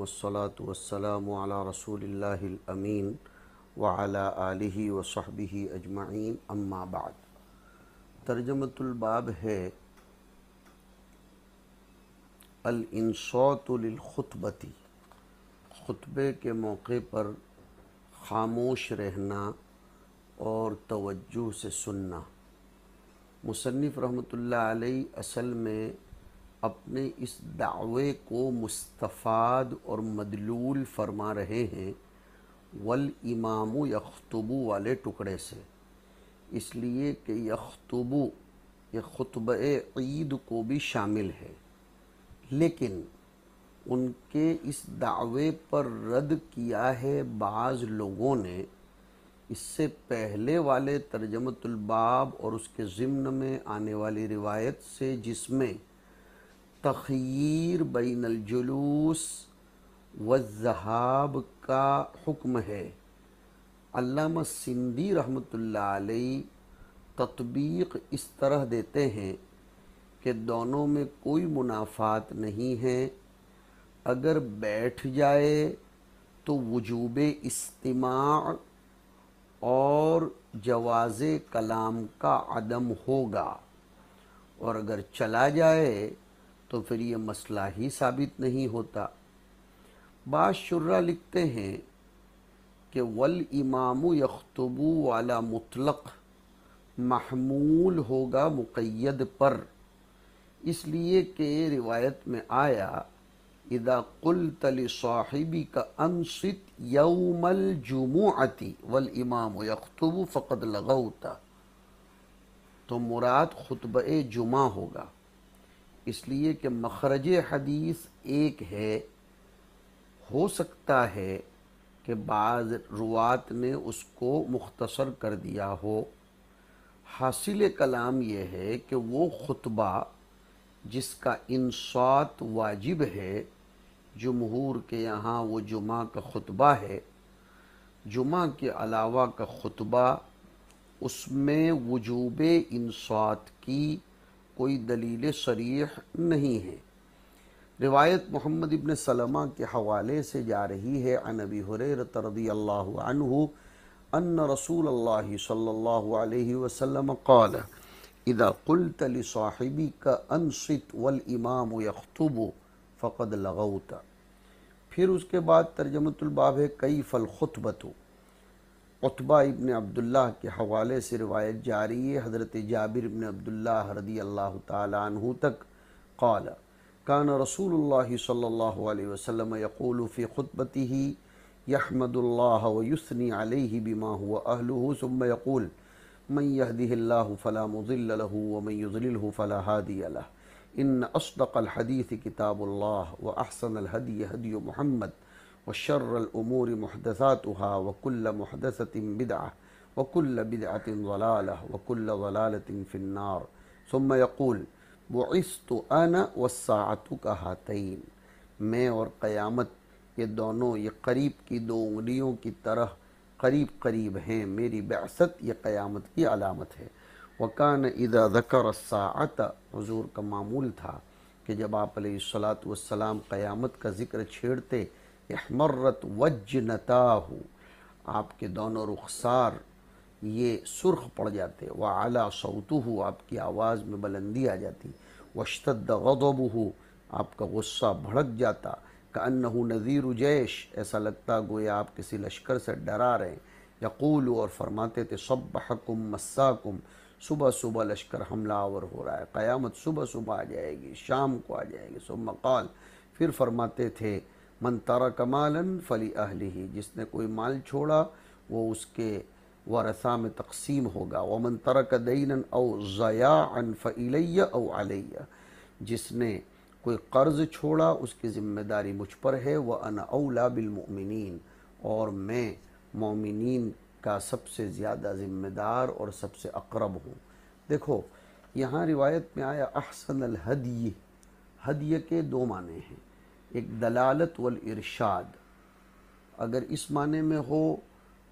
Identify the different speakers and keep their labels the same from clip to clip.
Speaker 1: वसलात वसलाम रसूलमीन वाला आलि वसहबी अजमाइन अम्माबाद तर्जमतुलबाब है अलसातलखतबती ख़ुतबे के मौके पर खामोश रहना और तवज्जो से सुनना मुसनफ़ रहमत असल में अपने इस दावे को मुस्तफ़ाद और मदलूल फरमा रहे हैं वल इमामु यखतबू वाले टुकड़े से इसलिए कि यखतबू ये खुतब ईद को भी शामिल है लेकिन उनके इस दावे पर रद्द किया है बाज़ लोगों ने इससे पहले वाले तर्जमतुलबाब और उसके ज़िम्न में आने वाली रिवायत से जिसमें तखीर बैन अलजुलूस जहाब का हुक्म है अल्लामा सिंधी रहमतुल्लाह अलैह तत्बीक इस तरह देते हैं कि दोनों में कोई मुनाफात नहीं है अगर बैठ जाए तो वजूब इस्तेमाल और जवाज़ कलाम का अदम होगा और अगर चला जाए तो फिर ये मसला ही साबित नहीं होता बादशुर्रा लिखते हैं कि वल इमाम यखतबू वाला मुतलक़ महमूल होगा मुक़ैद पर इसलिए कि रिवायत में आया इदा कुल तली साहिबी का अनसित यौमल जुमुआती वल इमाम फ़कद लगौता तो मुराद खुतब जुमा होगा इसलिए कि मखरज हदीस एक है हो सकता है कि बाज़ रुआत ने उसको मुख्तसर कर दिया हो हासिल कलाम यह है कि वो खुतबा जिसका इंसात वाजिब है जमहूर के यहाँ वो जुमा का ख़ुतबा है जुमा के अलावा का ख़ुतबा उसमें वजूब इंसात की कोई दलील शरीह नहीं है रिवायत मोहम्मद इबन सलमा के हवाले से जा रही है अनबी अबी हुरर रदी अल्लाह अन रसूल अल्लाह सल अलैहि कौल इदा कुल तली साहिबी का अनसित वल इमाम यखतुब फ़कद लगौता फिर उसके बाद तर्जमतुलबाब है कई फ़ल ख़ुतबतु उतबा इबन अब्दुल्ला के हवाले से रवायत जारी है हज़रत जाबिर इबन अब्दुल्ला रदी अल्लाह तु तक कौल कान रसूल सल्ला वसलम यक़ूल फ़ी ख़ुतबती ही यहमदुल्ला वसनी बिमा हुआ अहलू सुम यक़ूल मैं यहदी फ़ला उज़िल्लू वमन युज़लिल फ़ला हादी इन असदक हदीस किताब व अहसन हदी हदी महमद व शर्रमूर महदसातहा वकुल्ल महदसतिम बिदा वकुल्ल बिदातिन वलाल वकुल्ल वलालतिन फ़िन्नार सुम यकुल बुस्त अन वसातु का हाथीन मैं और क़यामत ये दोनों ये करीब की दो उंगलियों की तरह करीब करीब हैं मेरी बसत ये क़यामत की अलामत है वकान इदा ज़कर सात हजूर का मामूल था कि जब आप सलाम क़यामत का ज़िक्र छेड़ते अहमरत वज नताहू आपके दोनों रुखसार ये सुर्ख पड़ जाते व आला सौतू आपकी आवाज़ में बुलंदी आ जाती वशतद गदबू आपका गुस्सा भड़क जाता का अन्नहू नज़ीर जैश ऐसा लगता गोया आप किसी लश्कर से डरा रहे हैं यकूल और फरमाते थे सब हकुम मस्साकुम सुबह सुबह लश्कर हमलावर हो रहा है क़यामत सुबह सुबह आ जाएगी शाम को आ जाएगी सो मकाल फिर फरमाते थे मन तारा कमालन फली अहली ही जिसने कोई माल छोड़ा वो उसके वरसा में तकसीम होगा व मन तरक दीन अव ज़या अन फ़ैलिया अलैया जिसने कोई कर्ज़ छोड़ा उसकी ज़िम्मेदारी मुझ पर है व अन अवला बिलमिन और मैं मोमिन का सबसे ज़्यादा ज़िम्मेदार और सबसे अकरब हूँ देखो यहाँ रिवायत में आया अहसन अलहदिय हदिय के दो माने हैं एक दलालत वल इरशाद अगर इस माने में हो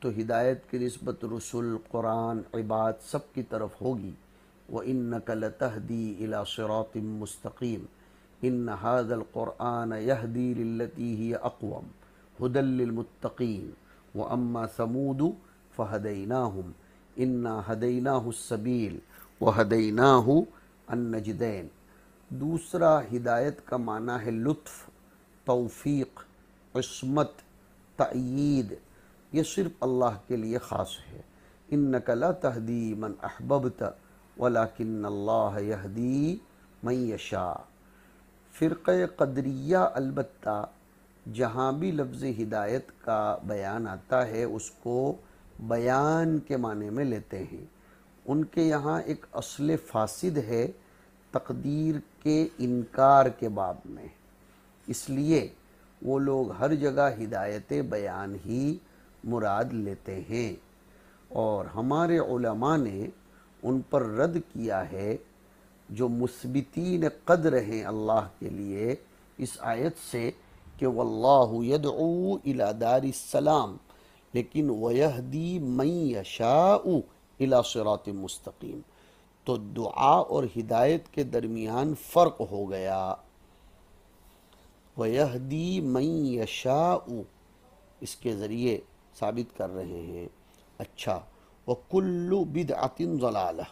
Speaker 1: तो हिदायत की नस्बत रसुल कुरान इबाद सब की तरफ होगी व इन नकल तहदी अला मस्तकीम इन हाजल क़ुरान यहदी लती ही अकवम हदलमतकीन व अम्मा समूदू फ़हदना हम इन्ना हदना हदील व हदना अन्नजदैन दूसरा हिदायत का माना है लुत्फ़ तौफीक इसमत तयद ये सिर्फ अल्लाह के लिए ख़ास है इन नकला तहदी मन अहबबत वलाकिनदी मन यशा फ़िरक़ कदरिया अलबत् जहाँ भी लफ्ज़ हिदायत का बयान आता है उसको बयान के माने में लेते हैं उनके यहाँ एक असल फासिद है तकदीर के इनकार के बाब में इसलिए वो लोग हर जगह हिदायत बयान ही मुराद लेते हैं और हमारे उलमा ने उन पर रद्द किया है जो मुसबितीन कद्र हैं अल्लाह के लिए इस आयत से कि वल्लाह यदऊ सलाम लेकिन दी मई यशाऊ इलासरात मुस्तकीम तो दुआ और हिदायत के दरमियान फ़र्क हो गया दी मई यशाऊ इसके ज़रिए साबित कर रहे हैं अच्छा व कुल्लु आतिन जलाल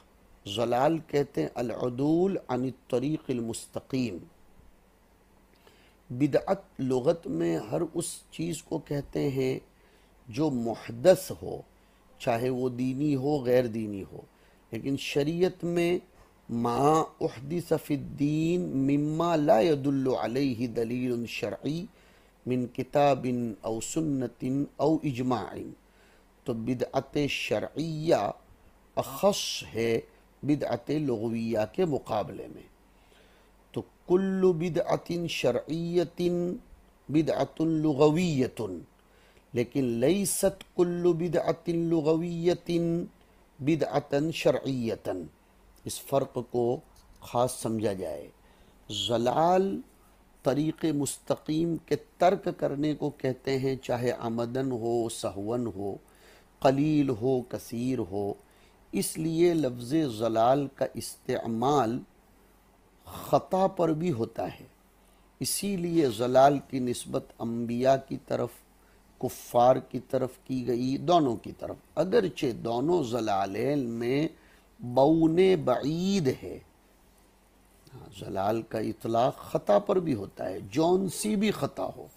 Speaker 1: जलाल कहते हैं अलदूल अनतरीक़मस्तकीम बिदअत लगत में हर उस चीज़ को कहते हैं जो मुहदस हो चाहे वो दीनी हो गैर दीनी हो लेकिन शरीयत में माहदी सफ़ीद्दीन मम्मा लादुल्ल दलील शर्ई मिन किताबिन अव सुन्नतिन अव इजमाइन तो बिदअत शर्या अखस है बिदअत लगविया के मुकाबले में तो कुल्ल बिदअतिन शर्यतिन बिदअतुलगवियतन लेकिन लई सत कुल्लु बिद अतन शर्यतन इस फ़र्क को ख़ास समझा जाए जलाल तरीक़ मुस्तकीम के तर्क करने को कहते हैं चाहे आमदन हो सहवन हो कलील हो कसीर हो इसलिए लफ्ज़ जलाल का इस्तेमाल ख़ता पर भी होता है इसीलिए जलाल की नस्बत अम्बिया की तरफ कुफ़ार की तरफ की गई दोनों की तरफ अगरचे दोनों जलालेल में बउन बईद है हाँ, जलाल का इतला ख़ता पर भी होता है जौन सी भी ख़ता हो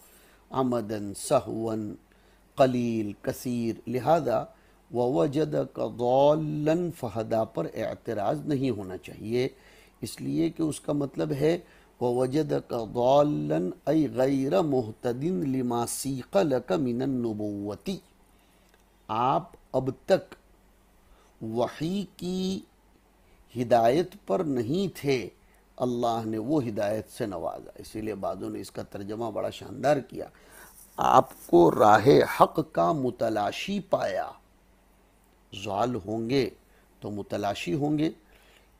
Speaker 1: आमदन सहवन कलील कसीर लिहाजा व वजद कौलन फहदा पर एतराज़ नहीं होना चाहिए इसलिए कि उसका मतलब है वजद कौलन غير गैर لما سيق لك من नबोवती आप अब तक वही की हिदायत पर नहीं थे अल्लाह ने वो हिदायत से नवाजा इसीलिए बादों ने इसका तर्जमा बड़ा शानदार किया आपको राह हक का मुतलाशी पाया जाल होंगे तो मुतलाशी होंगे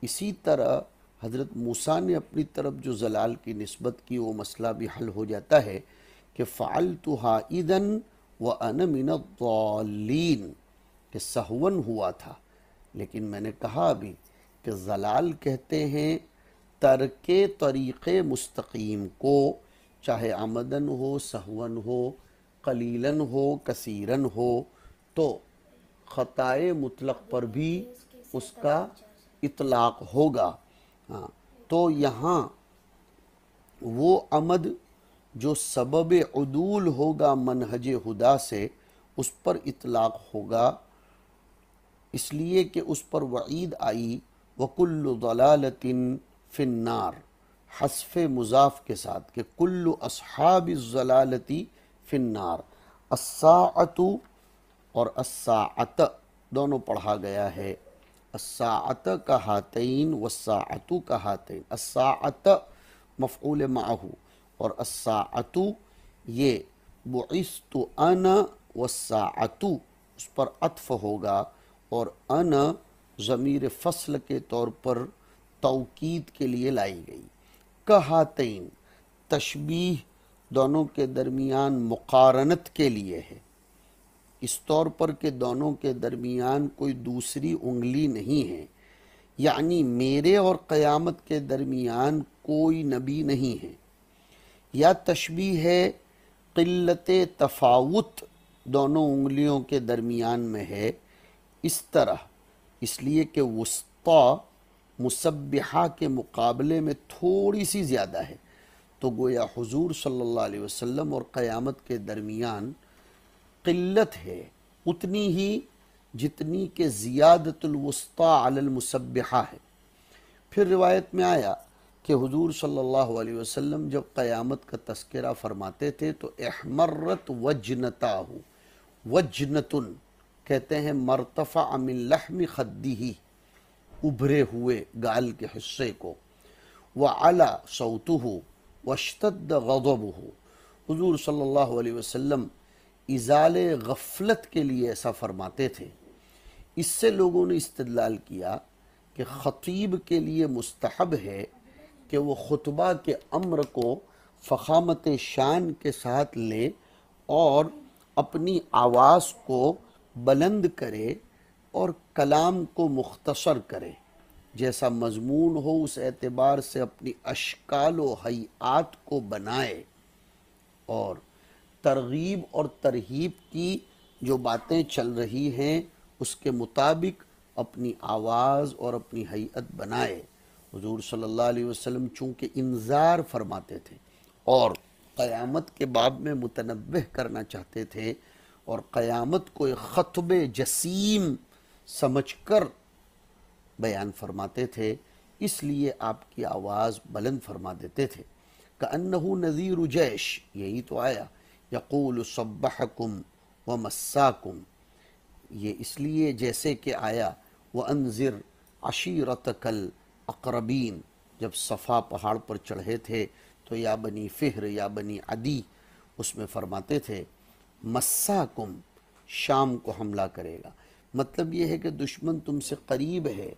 Speaker 1: इसी तरह हज़रत मूसा ने अपनी तरफ जो जलाल की नस्बत की वो मसला भी हल हो जाता है कि फ़ाल तो हादन व अनमिन के सहवन हुआ था लेकिन मैंने कहा अभी कि जलाल कहते हैं तरक तरीक़ मुस्तकीम को चाहे आमदन हो सहवन हो कलीलन हो कसीरन हो तो ख़ताए मुतलक पर भी उसका इतलाक़ होगा हाँ तो यहाँ वो अमद जो सबब अदूल होगा मनहज हुदा से उस पर इतलाक़ होगा इसलिए कि उस पर वईद आई वकुल्लतिन फ़िन्नार हसफ़ मुजाफ के साथ के कुल्लु असहाब जलालती फ़िन्नार असातु और असात दोनों पढ़ा गया है अस्सात कहातन वसातु कहातन असात मफ़ूल माहू और असातु ये बुस्तु अन वसातु उस पर अतफ़ होगा और अन ज़मीर फसल के तौर पर तोकीद के लिए लाई गई कहातन तशबीह दोनों के दरमियान मुकारनत के लिए है इस तौर पर कि दोनों के दरमियान कोई दूसरी उंगली नहीं है यानी मेरे और क़यामत के दरमियान कोई नबी नहीं है या तशबी है किल्लत तफावत दोनों उंगलियों के दरमियान में है इस तरह इसलिए कि वस्ता मुसबहा के मुकाबले में थोड़ी सी ज़्यादा है तो गोया हुजूर सल्लल्लाहु अलैहि वसल्लम और क़यामत के दरमियान किल्लत है उतनी ही जितनी के ज़ियादतुलवस्तालमसबा है फिर रिवायत में आया कि हुजूर सल्लल्लाहु अलैहि वसल्लम जब क़यामत का तस्करा फरमाते थे तो अहमरत वजनता हो वजनतुन कहते हैं मरतफ़ा अमिन लहम खद्दी ही उभरे हुए गाल के हिस्से को व अला सौतु वशतद गदब हो हजूर सल्ला वसम इजाल गफलत के लिए ऐसा फरमाते थे इससे लोगों ने इस्तलाल किया कि ख़तीब के लिए मुस्तहब है कि वो खुतबा के अम्र को फ़ामत शान के साथ ले और अपनी आवाज़ को बुलंद करे और कलाम को मुख्तसर करे जैसा मजमून हो उस एतबार से अपनी अशकाल हयात को बनाए और तरगीब और तरहीब की जो बातें चल रही हैं उसके मुताबिक अपनी आवाज़ और अपनी हैत बनाए हजूर सल्ला वसम चूँकि इंजार फरमाते थे और क़यामत के बाब में मुतनब करना चाहते थे और क़यामत को एक ख़तब जसीम समझ कर बयान फरमाते थे इसलिए आपकी आवाज़ बुलंद फरमा देते थे का नज़ीर जैश यही तो आया यकूल कुम व मस्साकुम ये इसलिए जैसे कि आया व अनज़िर अशीरत कल अकरबीन जब सफ़ा पहाड़ पर चढ़े थे तो या बनी फ़िहर या बनी अदी उसमें फरमाते थे मस्साकुम शाम को हमला करेगा मतलब ये है कि दुश्मन तुमसे करीब है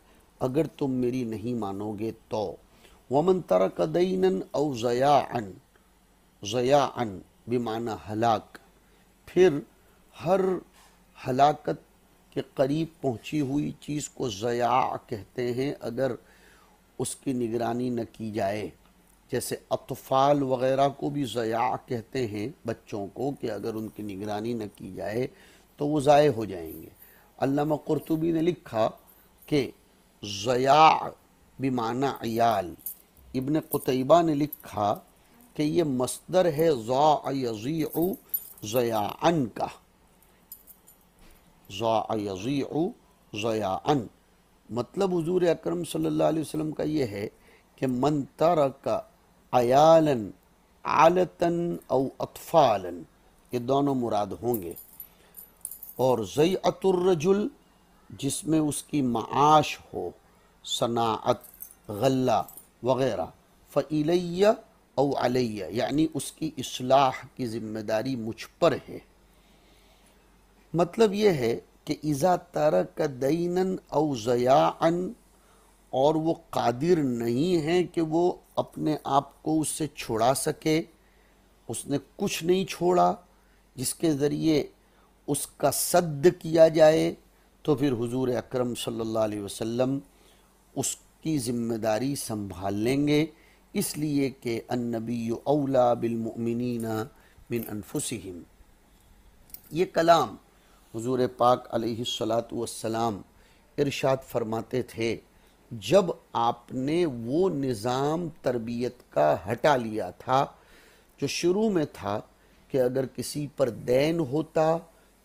Speaker 1: अगर तुम मेरी नहीं मानोगे तो वमन तरक दईनन औ ज़या अन ज़या अन बेमाना हलाक फिर हर हलाकत के करीब पहुंची हुई चीज़ को ज़या कहते हैं अगर उसकी निगरानी न की जाए जैसे अतफ़ाल वगैरह को भी ज़या कहते हैं बच्चों को कि अगर उनकी निगरानी न की जाए तो वो ज़ाय हो जाएंगे अल्लामा करतुबी ने लिखा कि ज़या बिमाना अयाल इबन कुतैबा ने लिखा कि ये मसदर है ज़ायज़ी ज़यान का ज़ायज़ी ज़यान मतलब हजूर अक्रम सल्ला का ये है कि मन तरक अयालन आलतन और अतफ़ालन ये दोनों मुराद होंगे और ज़ैतुर्रजुल जिसमें उसकी माश हो सनात गल्ला वगैरह फ़ैलिया और अलैया यानी उसकी असलाह की जिम्मेदारी मुझ पर है मतलब यह है कि इज़ा तरक का दैनन औ ज़यान और वो कादिर नहीं है कि वो अपने आप को उससे छुड़ा सके उसने कुछ नहीं छोड़ा जिसके ज़रिए उसका सद्द किया जाए तो फिर हुजूर अकरम सल्लल्लाहु अलैहि वसल्लम उसकी ज़िम्मेदारी संभाल लेंगे इसलिए कि अनबी अवला बिलमिनना मिन अनफुसम ये कलाम हजूर पाक अलसलाम इरशाद फरमाते थे जब आपने वो निज़ाम तरबियत का हटा लिया था जो शुरू में था कि अगर किसी पर दैन होता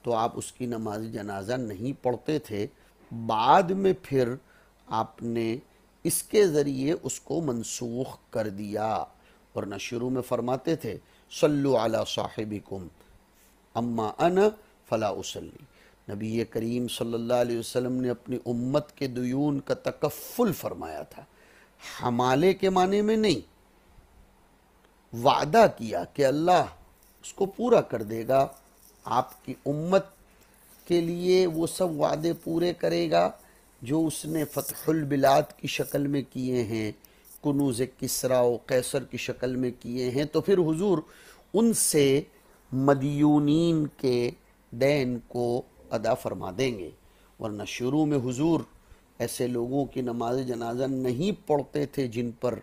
Speaker 1: तो आप उसकी नमाज जनाजा नहीं पढ़ते थे बाद में फिर आपने इसके ज़रिए उसको मनसूख कर दिया वरना शुरू में फरमाते थे सल्लु अला साहिबिकुम अम्मा अन फला उसली नबी करीम सल्लल्लाहु अलैहि वसल्लम ने अपनी उम्मत के दुयून का तकफ़ुल फरमाया था हमाले के माने में नहीं वादा किया कि अल्लाह उसको पूरा कर देगा आपकी उम्मत के लिए वो सब वादे पूरे करेगा जो उसने फ़तहुल बिलाद की शक्ल में किए हैं कनूज किसरा कैसर की शक्ल में किए हैं तो फिर हुजूर उनसे मदीनीन के दैन को अदा फरमा देंगे वरना शुरू में हुजूर ऐसे लोगों की नमाज जनाजा नहीं पढ़ते थे जिन पर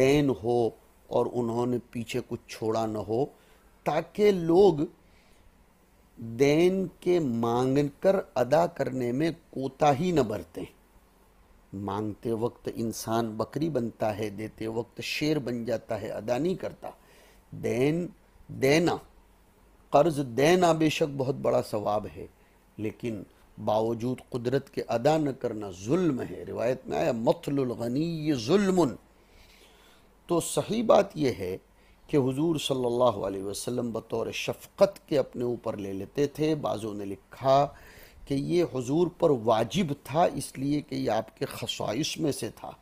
Speaker 1: दैन हो और उन्होंने पीछे कुछ छोड़ा न हो ताकि लोग देन के मांग कर अदा करने में कोताही न बरतें मांगते वक्त इंसान बकरी बनता है देते वक्त शेर बन जाता है अदा नहीं करता देन देना कर्ज देना बेशक बहुत बड़ा सवाब है लेकिन बावजूद कुदरत के अदा न करना जुल्म है रिवायत में आया मतलगनी ये जुल्म तो सही बात यह है कि हुजूर सल्लल्लाहु अलैहि वसल्लम बतौर शफ़क़त के अपने ऊपर ले लेते थे बाज़ों ने लिखा कि ये हुजूर पर वाजिब था इसलिए कि ये आपके खसाइश में से था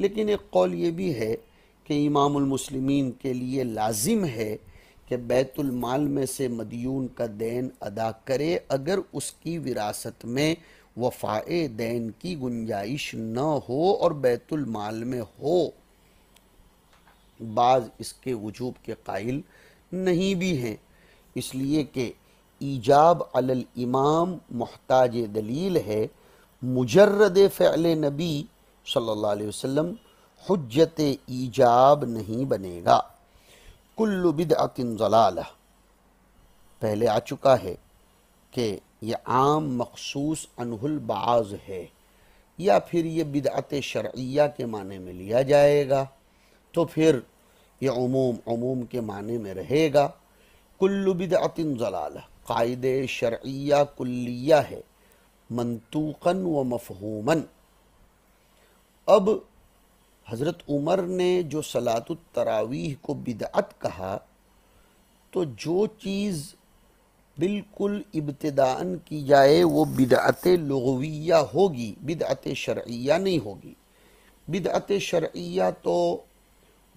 Speaker 1: लेकिन एक कौल ये भी है कि इमामुलमसलिमीन के लिए लाजिम है कि बैतुलमाल में से मदीन का दैन अदा करे अगर उसकी विरासत में वफ़ाए दैन की गुंजाइश न हो और बैतुलमाल में हो बाज़ इसके वजूब के कायल नहीं भी हैं इसलिए कि ईजाब अल इमाम महताज दलील है मुजरद फ़ल नबी सल्लल्लाहु वसम हजत ईजाब नहीं बनेगा कुल्लु बिदअतिन जलाल पहले आ चुका है कि ये आम मखसूस अनहुलबाज है या फिर ये बिदअत शर्या के माने में लिया जाएगा तो फिर ये अमूम अमूम के माने में रहेगा कुल्लु बिदअतिन जलाल कायदे शर्या कुल्लिया है मनतूकन व मफहूमन अब हज़रत उमर ने जो सलात तरावीह को बिदअत कहा तो जो चीज़ बिल्कुल इब्तदान की जाए वो बिदअत लगविया होगी बिदअत शर्या नहीं होगी बिदअत शर्या तो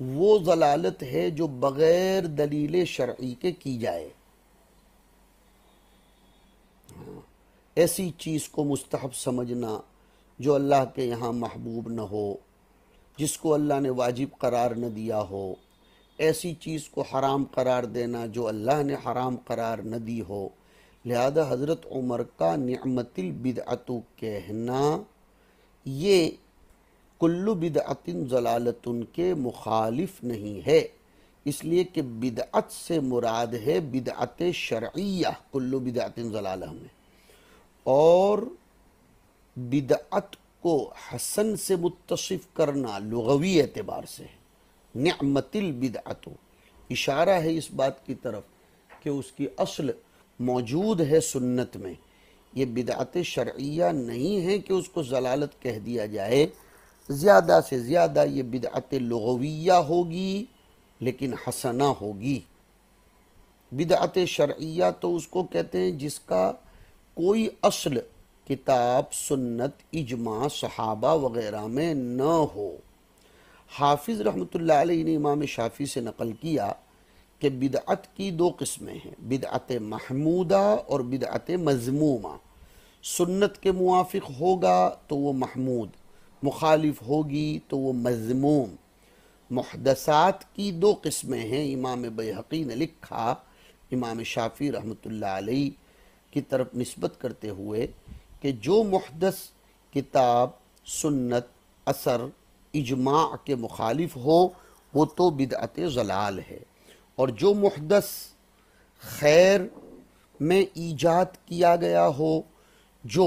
Speaker 1: वो जलालत है जो बग़ैर दलील शर्ई के की जाए ऐसी चीज़ को मुस्तहब समझना जो अल्लाह के यहाँ महबूब न हो जिसको अल्लाह ने वाजिब करार न दिया हो ऐसी चीज़ को हराम करार देना जो अल्लाह ने हराम करार न दी हो लिहाजा हज़रत उमर का नमतिल बिदअतु कहना ये कुल्लु बिदअतिन जलालतुन के मुखालिफ नहीं है इसलिए कि बिदअत से मुराद है बिदअत शर्या कुल्लु बिदअतिन जलाल में और बिदअत को हसन से मुतसफ़ करना लगवी एतबार से नमतिल बिदअतो इशारा है इस बात की तरफ कि उसकी असल मौजूद है सुन्नत में ये बिदअत शर्या नहीं है कि उसको जलालत कह दिया जाए ज़्यादा से ज़्यादा ये बिदअत लगविया होगी लेकिन हसना होगी बिदअत शर्या तो उसको कहते हैं जिसका कोई असल किताब सुन्नत इजमा सहाबा वगैरह में न हो हाफिज़ रहमतुल्लाह अलैहि ने इमाम शाफी से नकल किया कि बिदअत की दो किस्में हैं बिदअत महमूदा और बिदअत मजमूमा सुन्नत के मुआफ़ होगा तो वो महमूद मुखालिफ होगी तो वो मजमूम महदसात की दो किस्में हैं इमाम बहकी ने लिखा इमाम शाफ़ी रहमत आलही की तरफ नस्बत करते हुए कि जो मुहदस किताब सुन्नत असर इजमा के मुखालिफ हो वो तो बिदअत जलाल है और जो मुहदस खैर में ईजाद किया गया हो जो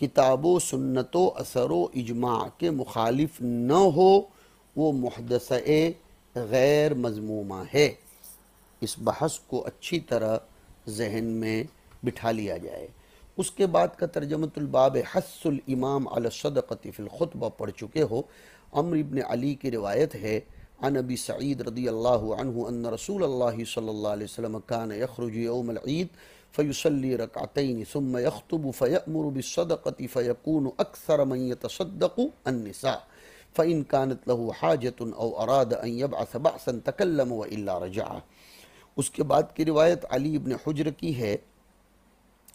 Speaker 1: किताबों सुन्नतों असरों इजमा के मुखालिफ न हो वो मुहदस गैर मजमूमा है इस बहस को अच्छी तरह जहन में बिठा लिया जाए उसके बाद का तर्जमतुलबाब हसमाम अलसदक़तिफ़िलखुतबा पढ़ चुके हो अमर इबन अली की रिवायत है अन अबी सईद रदी अल्लाह रसूल अल्लाह सल्ला वसम कान यखरुज यौमल ईद فيصلي ركعتين ثم يخطب فيأمر بالصدقة فيكون أكثر من يتصدق النساء فإن كانت له حاجة أو أراد أن يبعث بعثا تكلم وإلا رجع کے بعد کی روایت علی بن حجر کی ہے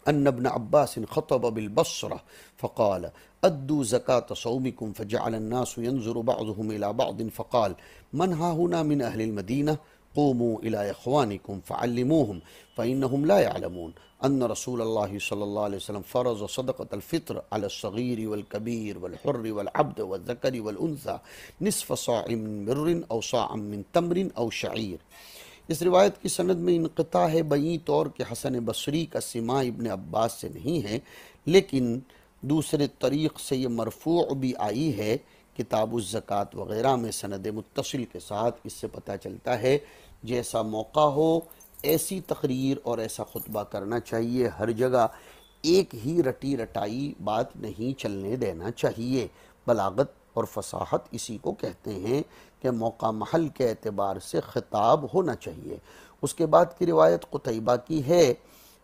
Speaker 1: أن ابن عباس خطب بالبصرة فقال أدوا زكاة صومكم فجعل الناس ينظر بعضهم إلى بعض فقال من ها هنا من أهل المدينة؟ कोमो इलावानिकुम फ़ालमूम फ़ैन लामून अन रसूल सल्ला वसम फ़र्ज़ सदक़तफ़ितर अलसग़ीर वलकबीर वलहर वलअब्द वज़कर वलसा नसफ़ सामिन अवसामिन तमरिन अव शायर इस रिवायत की सनद में इनता है बई तौर के हसन बसरी का सिमा इबन अब्बास से नहीं है लेकिन दूसरे तरीक़ से ये मरफू भी आई है किताब ज़क़़त वग़ैरह में सनद मुतसिल के साथ इससे पता चलता है जैसा मौका हो ऐसी तकरीर और ऐसा खुतबा करना चाहिए हर जगह एक ही रटी रटाई बात नहीं चलने देना चाहिए बलागत और फसाहत इसी को कहते हैं कि मौका महल के अतबार से ख़िताब होना चाहिए उसके बाद की रिवायत कुतैबा की है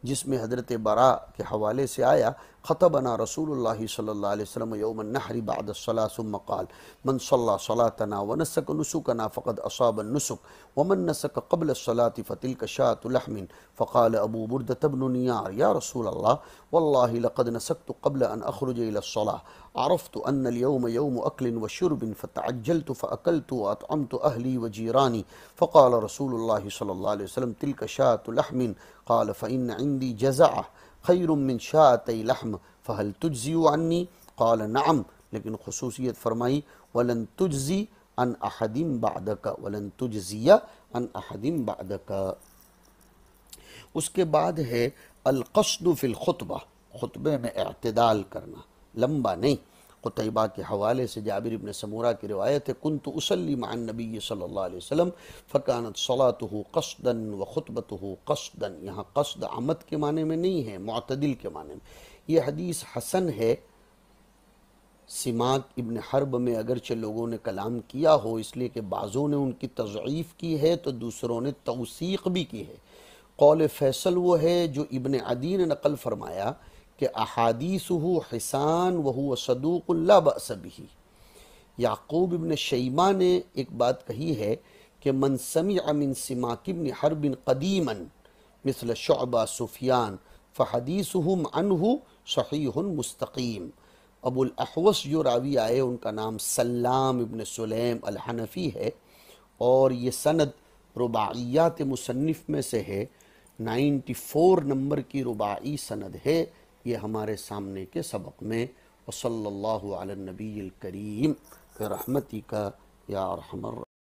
Speaker 1: جس میں حضرت برا کے حوالے سے آیا خطبنا رسول اللہ صلی اللہ علیہ وسلم یوم النحر بعد الصلاة ثم قال من صلى صلاتنا ونسك نسكنا فقد اصاب النسك ومن نسك قبل الصلاة فتلك شاة لحم فقال ابو بردة بن نيار يا رسول الله والله لقد نسكت قبل ان اخرج الى الصلاة عرفت ان اليوم يوم اكل وشرب فتعجلت فاكلت واطعمت اهلي وجيراني فقال رسول الله صلى الله عليه وسلم تلك شاة لحم क़ाल फ़िन इंदी जज़ा खैरमिन शात लहम फ़हल तुजी अन्नी क़ाल नाम लेकिन खसूसियत फरमाई वलन तुजी अन अहदिम बादका वलन तुजिया अन अहदिम बादका उसके बाद है अलकसद खुतबे में अतदाल करना लंबा नहीं कुतैबा के हवाले से जाबिर इबन समूरा की रिवायत है कुन तो उसली मान नबी सल्ला फ़कानत सलात हो कसदन व खुतबत हो कसदन यहाँ कसद आमद के माने में नहीं है मतदिल के माने में यह हदीस हसन है सिमाक इबन हर्ब में अगरचे लोगों ने कलाम किया हो इसलिए कि बाज़ों ने उनकी तज़ीफ़ की है तो दूसरों ने तोसीक भी की है कौल फैसल वो है जो इबन अदी ने नकल फरमाया कि अहादीस हिसान वह बसबी याकूब इबन शैमा ने एक बात कही है कि मनसमी अमिन सिमाकिबन हरबिन कदीमन मिसल शबा सुफियान फ़हदीस अनहु शही मुस्तकीम अबुलहवस जो रावी आए उनका नाम सलाम इबन सलेम अलहनफ़ी है और ये सनद रुबाइयात मुसनफ़ में से है 94 नंबर की रुबाई सनद है ये हमारे सामने के सबक में वसल्ला नबी करीम रहमती का या रहमर